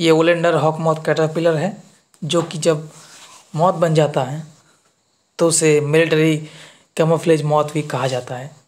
ये ओलेंडर हॉक मौत कैटरपिलर है जो कि जब मौत बन जाता है तो उसे मिलिट्री कैमोफ्लेज मौत भी कहा जाता है